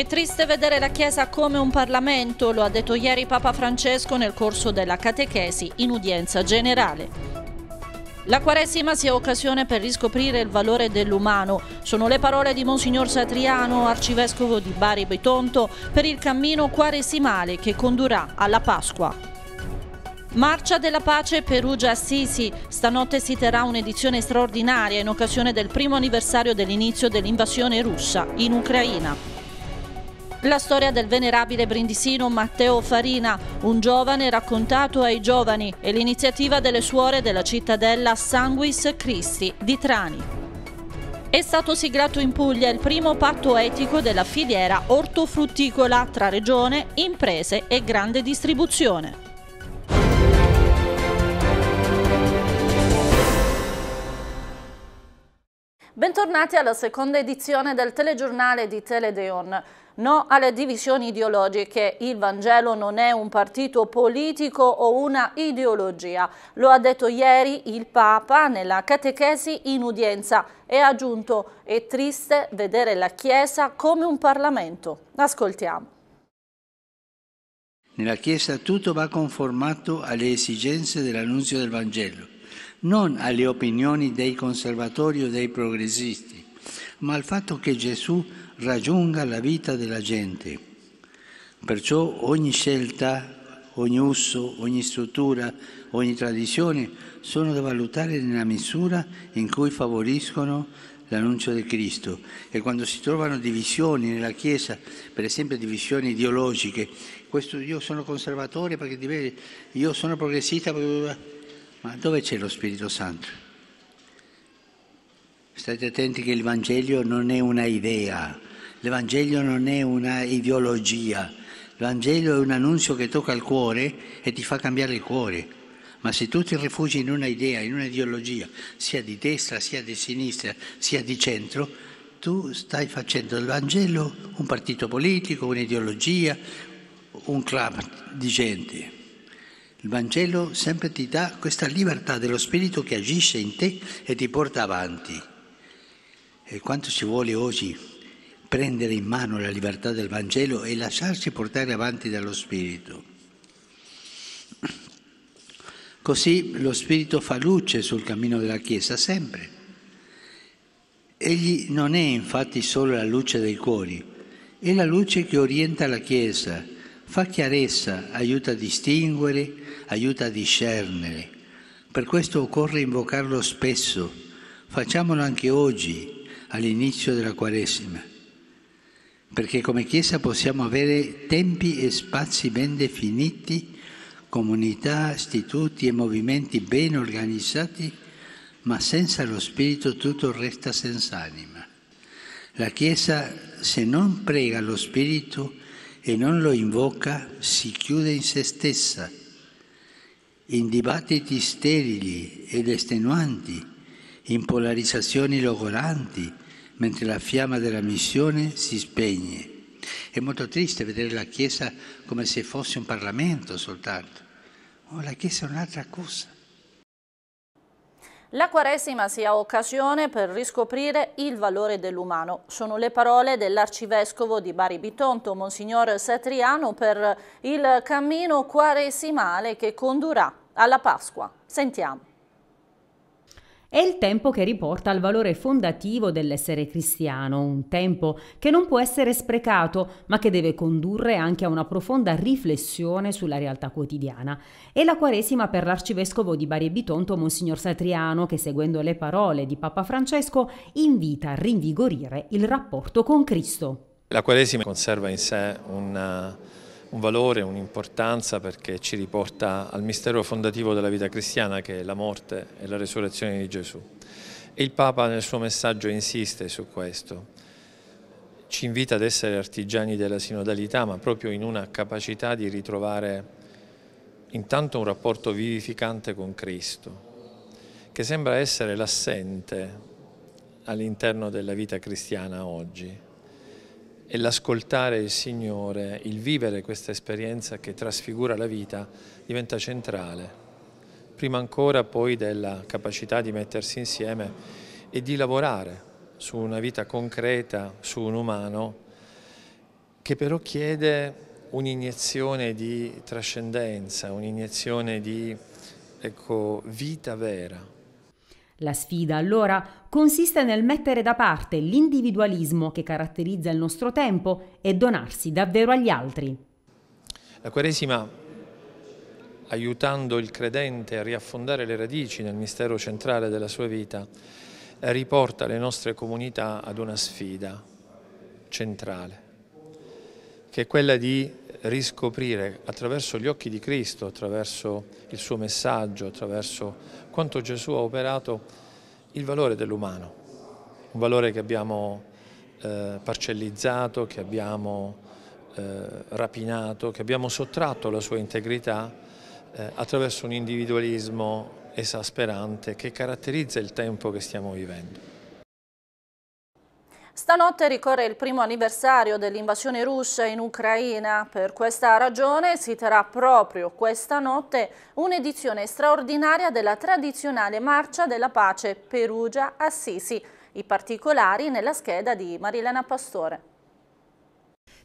È triste vedere la Chiesa come un Parlamento, lo ha detto ieri Papa Francesco nel corso della catechesi in udienza generale. La Quaresima sia occasione per riscoprire il valore dell'umano. Sono le parole di Monsignor Satriano, arcivescovo di Bari Betonto, per il cammino quaresimale che condurrà alla Pasqua. Marcia della Pace Perugia Assisi. Stanotte si terrà un'edizione straordinaria in occasione del primo anniversario dell'inizio dell'invasione russa in Ucraina. La storia del venerabile brindisino Matteo Farina, un giovane raccontato ai giovani e l'iniziativa delle suore della cittadella Sanguis Christi di Trani. È stato siglato in Puglia il primo patto etico della filiera ortofrutticola tra regione, imprese e grande distribuzione. Bentornati alla seconda edizione del telegiornale di Teledeon. No alle divisioni ideologiche, il Vangelo non è un partito politico o una ideologia. Lo ha detto ieri il Papa nella catechesi in udienza e ha aggiunto è triste vedere la Chiesa come un Parlamento. Ascoltiamo. Nella Chiesa tutto va conformato alle esigenze dell'annunzio del Vangelo, non alle opinioni dei conservatori o dei progressisti, ma al fatto che Gesù raggiunga la vita della gente. Perciò ogni scelta, ogni uso, ogni struttura, ogni tradizione sono da valutare nella misura in cui favoriscono l'annuncio di Cristo e quando si trovano divisioni nella Chiesa, per esempio divisioni ideologiche, questo io sono conservatore perché io sono progressista, ma dove c'è lo Spirito Santo? State attenti che il Vangelo non è una idea, L'Evangelio non è una ideologia, l'Evangelio è un annunzio che tocca il cuore e ti fa cambiare il cuore. Ma se tu ti rifugi in un'idea, in un'ideologia, sia di destra, sia di sinistra, sia di centro, tu stai facendo il Vangelo un partito politico, un'ideologia, un club di gente. Il Vangelo sempre ti dà questa libertà dello spirito che agisce in te e ti porta avanti. E quanto ci vuole oggi prendere in mano la libertà del Vangelo e lasciarci portare avanti dallo Spirito. Così lo Spirito fa luce sul cammino della Chiesa sempre. Egli non è infatti solo la luce dei cuori, è la luce che orienta la Chiesa, fa chiarezza, aiuta a distinguere, aiuta a discernere. Per questo occorre invocarlo spesso, facciamolo anche oggi, all'inizio della Quaresima perché come Chiesa possiamo avere tempi e spazi ben definiti, comunità, istituti e movimenti ben organizzati, ma senza lo Spirito tutto resta senza anima. La Chiesa, se non prega lo Spirito e non lo invoca, si chiude in se stessa, in dibattiti sterili ed estenuanti, in polarizzazioni logoranti, mentre la fiamma della missione si spegne. È molto triste vedere la Chiesa come se fosse un Parlamento soltanto. Oh, la Chiesa è un'altra cosa. La Quaresima sia occasione per riscoprire il valore dell'umano. Sono le parole dell'arcivescovo di Bari Bitonto, Monsignor Satriano, per il cammino quaresimale che condurrà alla Pasqua. Sentiamo. È il tempo che riporta al valore fondativo dell'essere cristiano, un tempo che non può essere sprecato, ma che deve condurre anche a una profonda riflessione sulla realtà quotidiana. È la Quaresima per l'arcivescovo di Bari e Bitonto, Monsignor Satriano, che seguendo le parole di Papa Francesco invita a rinvigorire il rapporto con Cristo. La Quaresima conserva in sé una un valore, un'importanza perché ci riporta al mistero fondativo della vita cristiana che è la morte e la resurrezione di Gesù. E il Papa nel suo messaggio insiste su questo, ci invita ad essere artigiani della sinodalità, ma proprio in una capacità di ritrovare intanto un rapporto vivificante con Cristo, che sembra essere l'assente all'interno della vita cristiana oggi e l'ascoltare il Signore, il vivere questa esperienza che trasfigura la vita diventa centrale, prima ancora poi della capacità di mettersi insieme e di lavorare su una vita concreta, su un umano, che però chiede un'iniezione di trascendenza, un'iniezione di ecco, vita vera. La sfida allora consiste nel mettere da parte l'individualismo che caratterizza il nostro tempo e donarsi davvero agli altri. La Quaresima, aiutando il credente a riaffondare le radici nel mistero centrale della sua vita, riporta le nostre comunità ad una sfida centrale, che è quella di riscoprire attraverso gli occhi di Cristo, attraverso il suo messaggio, attraverso quanto Gesù ha operato, il valore dell'umano, un valore che abbiamo eh, parcellizzato, che abbiamo eh, rapinato, che abbiamo sottratto alla sua integrità eh, attraverso un individualismo esasperante che caratterizza il tempo che stiamo vivendo. Stanotte ricorre il primo anniversario dell'invasione russa in Ucraina. Per questa ragione si terrà proprio questa notte un'edizione straordinaria della tradizionale Marcia della Pace Perugia-Assisi. I particolari nella scheda di Marilena Pastore.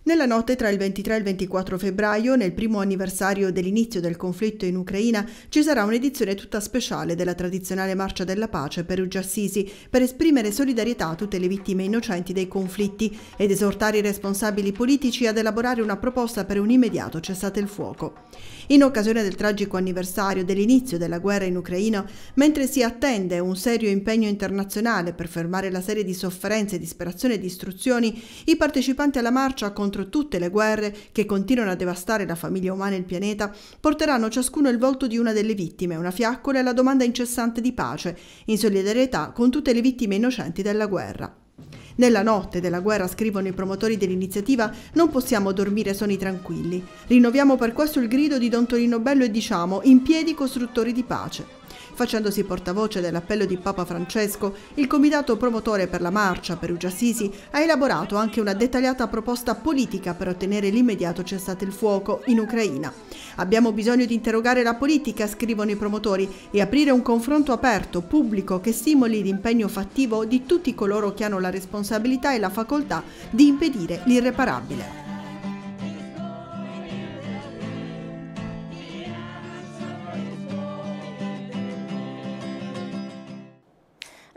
Nella notte tra il 23 e il 24 febbraio, nel primo anniversario dell'inizio del conflitto in Ucraina, ci sarà un'edizione tutta speciale della tradizionale Marcia della Pace per Uggiassisi per esprimere solidarietà a tutte le vittime innocenti dei conflitti ed esortare i responsabili politici ad elaborare una proposta per un immediato cessate il fuoco. In occasione del tragico anniversario dell'inizio della guerra in Ucraina, mentre si attende un serio impegno internazionale per fermare la serie di sofferenze, disperazione e distruzioni, i partecipanti alla marcia contro tutte le guerre che continuano a devastare la famiglia umana e il pianeta porteranno ciascuno il volto di una delle vittime, una fiaccola e la domanda incessante di pace, in solidarietà con tutte le vittime innocenti della guerra. Nella notte della guerra, scrivono i promotori dell'iniziativa, non possiamo dormire soni tranquilli. Rinnoviamo per questo il grido di Don Torino Bello e diciamo in piedi costruttori di pace. Facendosi portavoce dell'appello di Papa Francesco, il comitato promotore per la marcia Perugia Sisi ha elaborato anche una dettagliata proposta politica per ottenere l'immediato cessate il fuoco in Ucraina. Abbiamo bisogno di interrogare la politica, scrivono i promotori, e aprire un confronto aperto, pubblico, che stimoli l'impegno fattivo di tutti coloro che hanno la responsabilità e la facoltà di impedire l'irreparabile.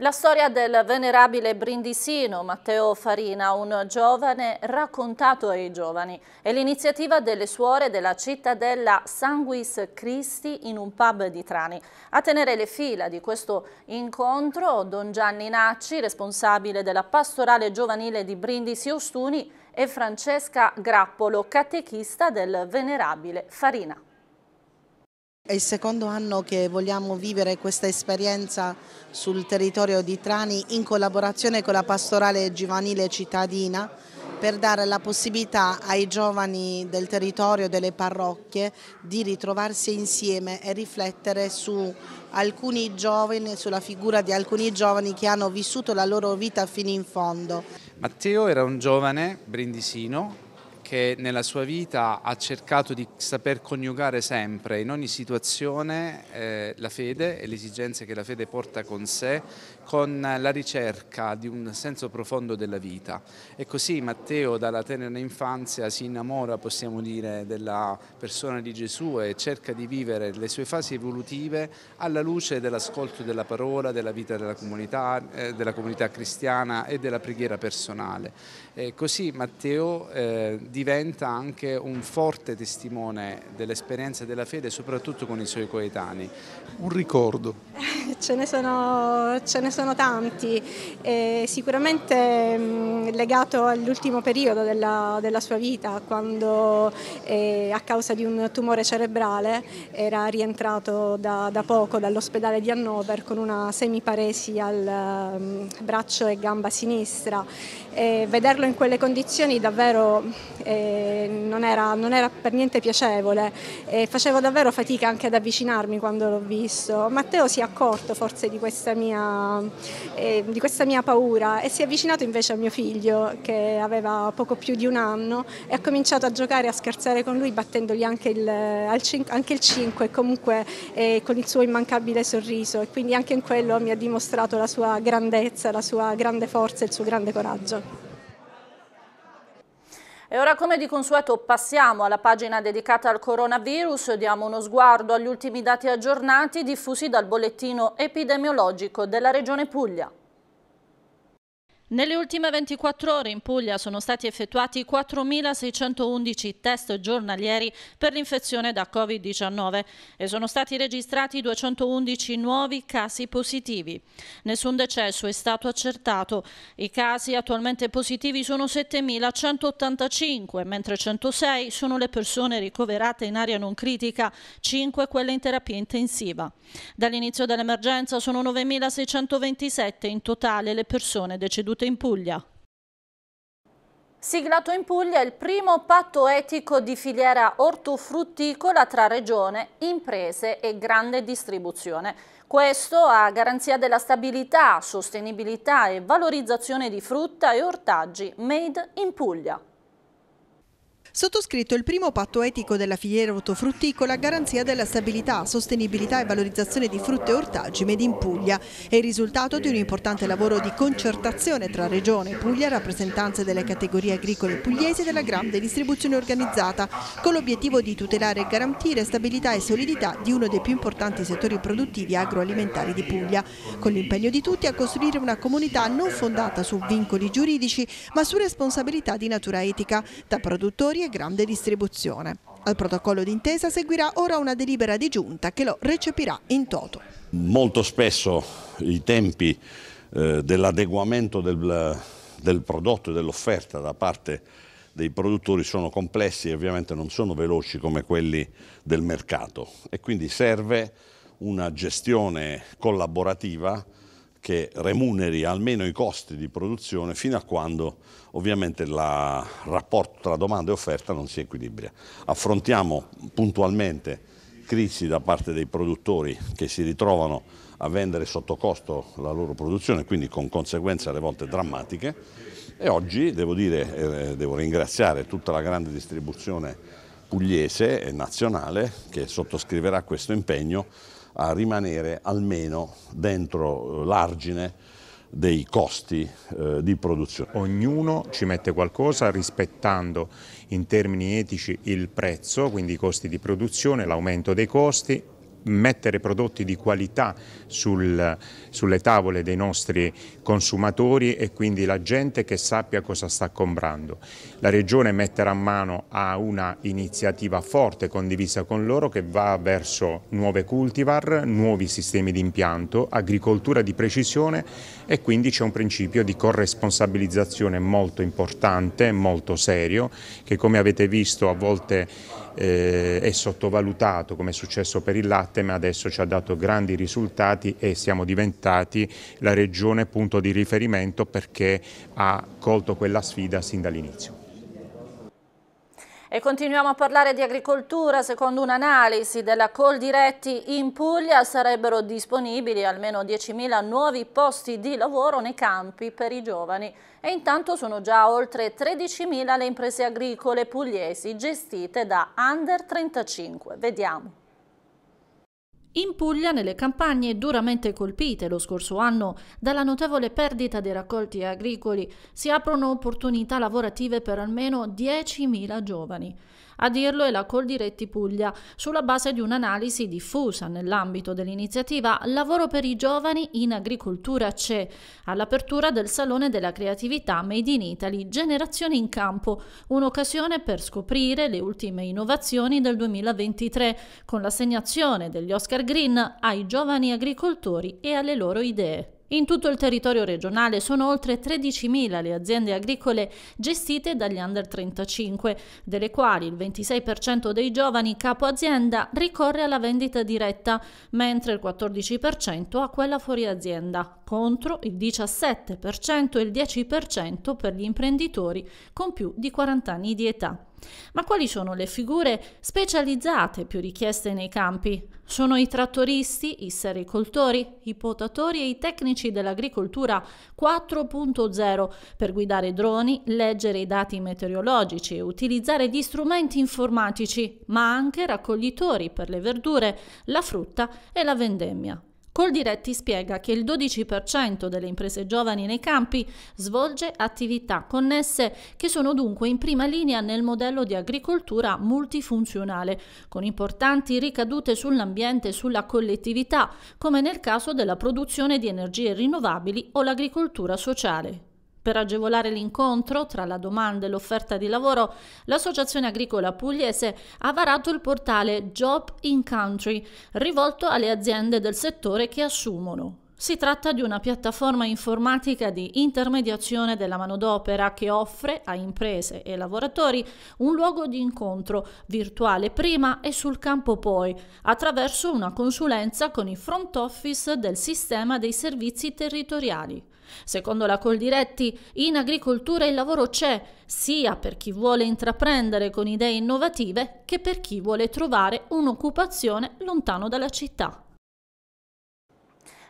La storia del venerabile brindisino Matteo Farina, un giovane raccontato ai giovani, è l'iniziativa delle suore della cittadella Sanguis Christi in un pub di Trani. A tenere le fila di questo incontro Don Gianni Nacci, responsabile della pastorale giovanile di Brindisi Ostuni, e Francesca Grappolo, catechista del venerabile Farina. È il secondo anno che vogliamo vivere questa esperienza sul territorio di Trani in collaborazione con la pastorale giovanile cittadina per dare la possibilità ai giovani del territorio, delle parrocchie, di ritrovarsi insieme e riflettere su alcuni giovani, sulla figura di alcuni giovani che hanno vissuto la loro vita fino in fondo. Matteo era un giovane brindisino che nella sua vita ha cercato di saper coniugare sempre in ogni situazione eh, la fede e le esigenze che la fede porta con sé con la ricerca di un senso profondo della vita. E così Matteo dalla tenera infanzia si innamora, possiamo dire, della persona di Gesù e cerca di vivere le sue fasi evolutive alla luce dell'ascolto della parola, della vita della comunità, eh, della comunità cristiana e della preghiera personale. E così Matteo eh, diventa anche un forte testimone dell'esperienza della fede, soprattutto con i suoi coetanei. Un ricordo ce ne sono, ce ne sono tanti, eh, sicuramente mh, legato all'ultimo periodo della, della sua vita, quando eh, a causa di un tumore cerebrale era rientrato da, da poco dall'ospedale di Hannover con una semiparesi al mh, braccio e gamba sinistra. Eh, vederlo in quelle condizioni davvero non era, non, era, per niente piacevole e facevo davvero fatica anche ad avvicinarmi quando l'ho visto. Matteo si è accorto forse di questa mia, eh, di questa mia paura e si è avvicinato invece a mio figlio che aveva poco più di un anno e ha cominciato a giocare, e a scherzare con lui battendogli anche il, anche il 5 e comunque eh, con il suo immancabile sorriso e quindi anche in quello mi ha dimostrato la sua grandezza, la sua grande forza e il suo grande coraggio. E ora come di consueto passiamo alla pagina dedicata al coronavirus, diamo uno sguardo agli ultimi dati aggiornati diffusi dal bollettino epidemiologico della Regione Puglia. Nelle ultime 24 ore in Puglia sono stati effettuati 4.611 test giornalieri per l'infezione da Covid-19 e sono stati registrati 211 nuovi casi positivi. Nessun decesso è stato accertato. I casi attualmente positivi sono 7.185, mentre 106 sono le persone ricoverate in area non critica, 5 quelle in terapia intensiva. Dall'inizio dell'emergenza sono 9.627 in totale le persone decedute vissuto in Puglia. Siglato in Puglia il primo patto etico di filiera ortofrutticola tra regione, imprese e grande distribuzione. Questo a garanzia della stabilità, sostenibilità e valorizzazione di frutta e ortaggi made in Puglia. Sottoscritto il primo patto etico della filiera autofrutticola a garanzia della stabilità, sostenibilità e valorizzazione di frutta e ortaggi made in Puglia. È il risultato di un importante lavoro di concertazione tra Regione, Puglia, rappresentanze delle categorie agricole pugliesi e della grande distribuzione organizzata, con l'obiettivo di tutelare e garantire stabilità e solidità di uno dei più importanti settori produttivi agroalimentari di Puglia, con l'impegno di tutti a costruire una comunità non fondata su vincoli giuridici ma su responsabilità di natura etica, da produttori e grande distribuzione. Al protocollo d'intesa seguirà ora una delibera di giunta che lo recepirà in toto. Molto spesso i tempi eh, dell'adeguamento del, del prodotto e dell'offerta da parte dei produttori sono complessi e ovviamente non sono veloci come quelli del mercato e quindi serve una gestione collaborativa che remuneri almeno i costi di produzione fino a quando ovviamente il rapporto tra domanda e offerta non si equilibra. Affrontiamo puntualmente crisi da parte dei produttori che si ritrovano a vendere sotto costo la loro produzione, quindi con conseguenze alle volte drammatiche e oggi devo, dire, eh, devo ringraziare tutta la grande distribuzione pugliese e nazionale che sottoscriverà questo impegno a rimanere almeno dentro eh, l'argine dei costi eh, di produzione. Ognuno ci mette qualcosa rispettando in termini etici il prezzo, quindi i costi di produzione, l'aumento dei costi mettere prodotti di qualità sul, sulle tavole dei nostri consumatori e quindi la gente che sappia cosa sta comprando. La Regione metterà mano a una iniziativa forte condivisa con loro che va verso nuove cultivar, nuovi sistemi di impianto, agricoltura di precisione e quindi c'è un principio di corresponsabilizzazione molto importante, molto serio, che come avete visto a volte eh, è sottovalutato come è successo per il latte ma adesso ci ha dato grandi risultati e siamo diventati la regione punto di riferimento perché ha colto quella sfida sin dall'inizio. E continuiamo a parlare di agricoltura. Secondo un'analisi della Coldiretti in Puglia sarebbero disponibili almeno 10.000 nuovi posti di lavoro nei campi per i giovani. E intanto sono già oltre 13.000 le imprese agricole pugliesi gestite da Under 35. Vediamo. In Puglia, nelle campagne duramente colpite lo scorso anno dalla notevole perdita dei raccolti agricoli, si aprono opportunità lavorative per almeno 10.000 giovani. A dirlo è la Coldiretti Puglia, sulla base di un'analisi diffusa nell'ambito dell'iniziativa Lavoro per i giovani in agricoltura CE, all'apertura del Salone della Creatività Made in Italy Generazione in Campo, un'occasione per scoprire le ultime innovazioni del 2023, con l'assegnazione degli Oscar Green ai giovani agricoltori e alle loro idee. In tutto il territorio regionale sono oltre 13.000 le aziende agricole gestite dagli under 35, delle quali il 26% dei giovani capo azienda ricorre alla vendita diretta, mentre il 14% a quella fuori azienda, contro il 17% e il 10% per gli imprenditori con più di 40 anni di età. Ma quali sono le figure specializzate più richieste nei campi? Sono i trattoristi, i sericoltori, i potatori e i tecnici dell'agricoltura 4.0 per guidare droni, leggere i dati meteorologici e utilizzare gli strumenti informatici, ma anche raccoglitori per le verdure, la frutta e la vendemmia. Coldiretti spiega che il 12% delle imprese giovani nei campi svolge attività connesse che sono dunque in prima linea nel modello di agricoltura multifunzionale, con importanti ricadute sull'ambiente e sulla collettività, come nel caso della produzione di energie rinnovabili o l'agricoltura sociale. Per agevolare l'incontro tra la domanda e l'offerta di lavoro, l'Associazione Agricola Pugliese ha varato il portale Job in Country, rivolto alle aziende del settore che assumono. Si tratta di una piattaforma informatica di intermediazione della manodopera che offre a imprese e lavoratori un luogo di incontro virtuale prima e sul campo poi, attraverso una consulenza con i front office del sistema dei servizi territoriali. Secondo la Coldiretti, in agricoltura il lavoro c'è, sia per chi vuole intraprendere con idee innovative che per chi vuole trovare un'occupazione lontano dalla città.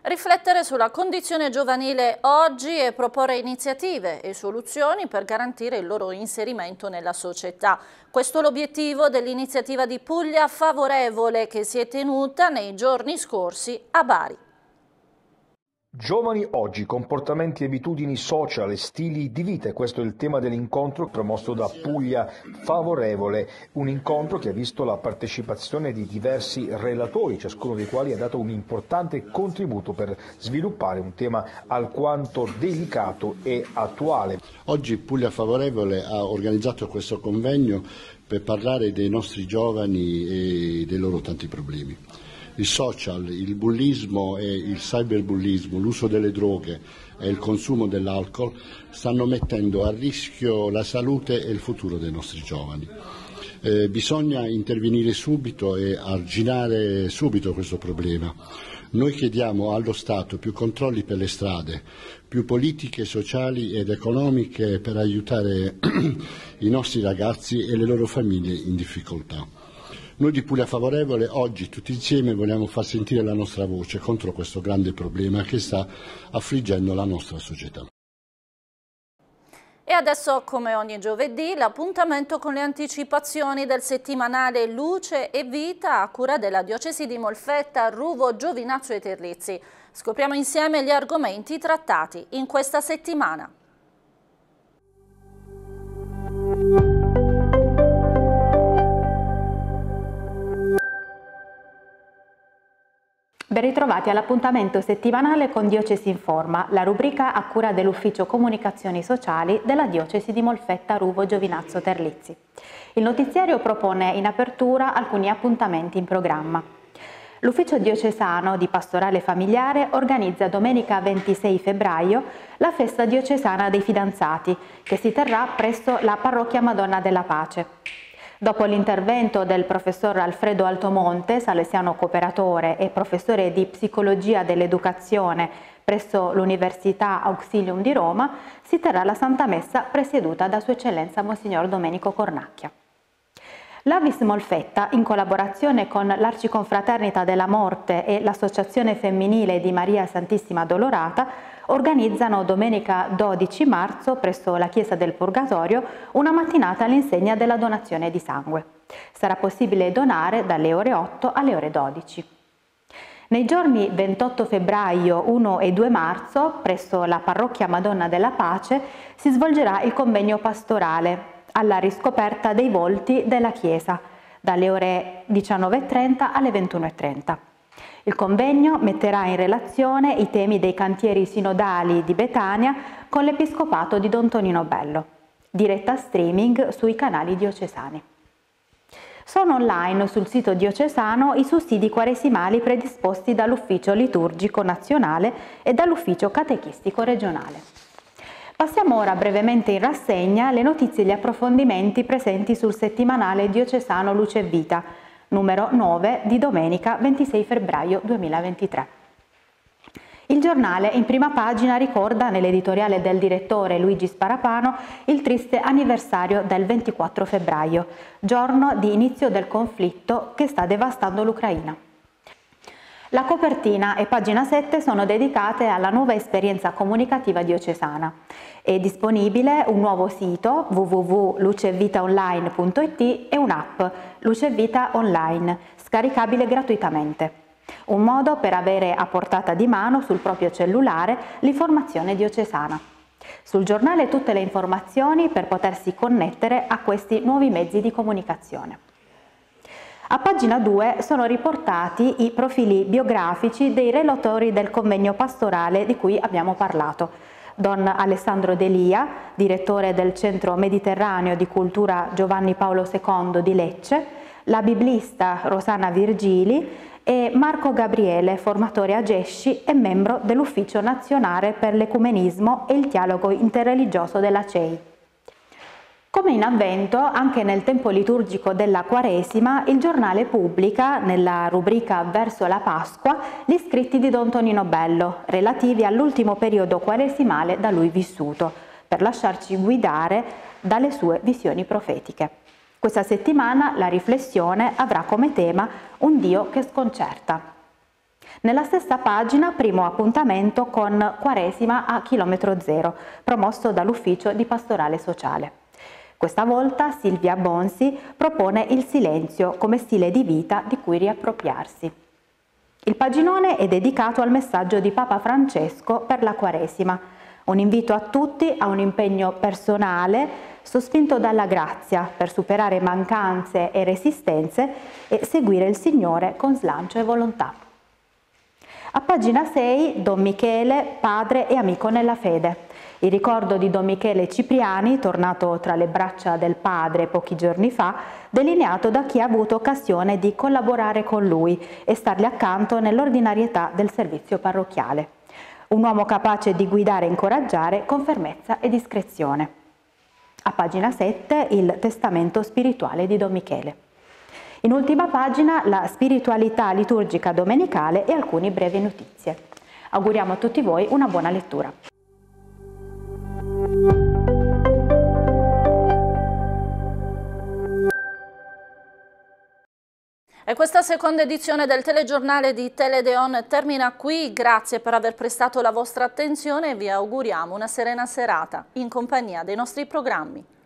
Riflettere sulla condizione giovanile oggi e proporre iniziative e soluzioni per garantire il loro inserimento nella società. Questo è l'obiettivo dell'iniziativa di Puglia favorevole che si è tenuta nei giorni scorsi a Bari. Giovani oggi, comportamenti e abitudini social e stili di vita, questo è il tema dell'incontro promosso da Puglia Favorevole, un incontro che ha visto la partecipazione di diversi relatori, ciascuno dei quali ha dato un importante contributo per sviluppare un tema alquanto delicato e attuale. Oggi Puglia Favorevole ha organizzato questo convegno per parlare dei nostri giovani e dei loro tanti problemi i social, il bullismo e il cyberbullismo, l'uso delle droghe e il consumo dell'alcol stanno mettendo a rischio la salute e il futuro dei nostri giovani. Eh, bisogna intervenire subito e arginare subito questo problema. Noi chiediamo allo Stato più controlli per le strade, più politiche sociali ed economiche per aiutare i nostri ragazzi e le loro famiglie in difficoltà. Noi di Puglia Favorevole oggi tutti insieme vogliamo far sentire la nostra voce contro questo grande problema che sta affliggendo la nostra società. E adesso, come ogni giovedì, l'appuntamento con le anticipazioni del settimanale Luce e Vita a cura della Diocesi di Molfetta, Ruvo, Giovinaccio e Terlizzi. Scopriamo insieme gli argomenti trattati in questa settimana. Ben ritrovati all'appuntamento settimanale con Diocesi in Forma, la rubrica a cura dell'Ufficio Comunicazioni Sociali della Diocesi di Molfetta Ruvo Giovinazzo Terlizzi. Il notiziario propone in apertura alcuni appuntamenti in programma. L'Ufficio Diocesano di Pastorale Familiare organizza domenica 26 febbraio la festa diocesana dei fidanzati, che si terrà presso la parrocchia Madonna della Pace. Dopo l'intervento del professor Alfredo Altomonte, salesiano cooperatore e professore di psicologia dell'educazione presso l'Università Auxilium di Roma, si terrà la Santa Messa presieduta da Sua Eccellenza Monsignor Domenico Cornacchia. L'Avis Molfetta, in collaborazione con l'Arciconfraternita della Morte e l'Associazione Femminile di Maria Santissima Dolorata, organizzano domenica 12 marzo presso la Chiesa del Purgatorio una mattinata all'insegna della donazione di sangue. Sarà possibile donare dalle ore 8 alle ore 12. Nei giorni 28 febbraio, 1 e 2 marzo, presso la parrocchia Madonna della Pace, si svolgerà il convegno pastorale alla riscoperta dei volti della Chiesa dalle ore 19.30 alle 21.30. Il convegno metterà in relazione i temi dei cantieri sinodali di Betania con l'Episcopato di Don Tonino Bello, diretta streaming sui canali diocesani. Sono online sul sito diocesano i sussidi quaresimali predisposti dall'Ufficio Liturgico Nazionale e dall'Ufficio Catechistico Regionale. Passiamo ora brevemente in rassegna le notizie e gli approfondimenti presenti sul settimanale diocesano Luce e Vita, numero 9 di domenica 26 febbraio 2023. Il giornale in prima pagina ricorda nell'editoriale del direttore Luigi Sparapano il triste anniversario del 24 febbraio, giorno di inizio del conflitto che sta devastando l'Ucraina. La copertina e pagina 7 sono dedicate alla nuova esperienza comunicativa diocesana. È disponibile un nuovo sito www.lucevitaonline.it e un'app Luce Vita Online, scaricabile gratuitamente. Un modo per avere a portata di mano sul proprio cellulare l'informazione diocesana. Sul giornale tutte le informazioni per potersi connettere a questi nuovi mezzi di comunicazione. A pagina 2 sono riportati i profili biografici dei relatori del convegno pastorale di cui abbiamo parlato. Don Alessandro Delia, direttore del Centro Mediterraneo di Cultura Giovanni Paolo II di Lecce, la biblista Rosana Virgili e Marco Gabriele, formatore a Gesci e membro dell'Ufficio Nazionale per l'Ecumenismo e il Dialogo Interreligioso della CEI. Come in avvento, anche nel tempo liturgico della Quaresima, il giornale pubblica, nella rubrica Verso la Pasqua, gli scritti di Don Tonino Bello, relativi all'ultimo periodo quaresimale da lui vissuto, per lasciarci guidare dalle sue visioni profetiche. Questa settimana la riflessione avrà come tema un Dio che sconcerta. Nella stessa pagina, primo appuntamento con Quaresima a chilometro zero, promosso dall'Ufficio di Pastorale Sociale. Questa volta Silvia Bonsi propone il silenzio come stile di vita di cui riappropriarsi. Il paginone è dedicato al messaggio di Papa Francesco per la Quaresima, un invito a tutti a un impegno personale sospinto dalla grazia per superare mancanze e resistenze e seguire il Signore con slancio e volontà. A pagina 6 Don Michele, padre e amico nella fede. Il ricordo di Don Michele Cipriani, tornato tra le braccia del padre pochi giorni fa, delineato da chi ha avuto occasione di collaborare con lui e stargli accanto nell'ordinarietà del servizio parrocchiale. Un uomo capace di guidare e incoraggiare con fermezza e discrezione. A pagina 7 il testamento spirituale di Don Michele. In ultima pagina la spiritualità liturgica domenicale e alcune brevi notizie. Auguriamo a tutti voi una buona lettura. questa seconda edizione del telegiornale di Teledeon termina qui. Grazie per aver prestato la vostra attenzione e vi auguriamo una serena serata in compagnia dei nostri programmi.